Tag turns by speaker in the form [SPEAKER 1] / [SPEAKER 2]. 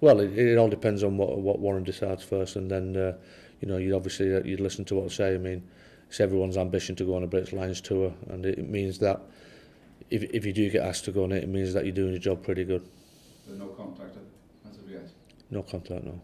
[SPEAKER 1] Well, it, it all depends on what what Warren decides first, and then uh, you know you'd obviously uh, you'd listen to what I say. I mean, it's everyone's ambition to go on a British Lions tour, and it, it means that if if you do get asked to go on it, it means that you're doing your job pretty good.
[SPEAKER 2] There's no contact as of yet.
[SPEAKER 3] No contact, no.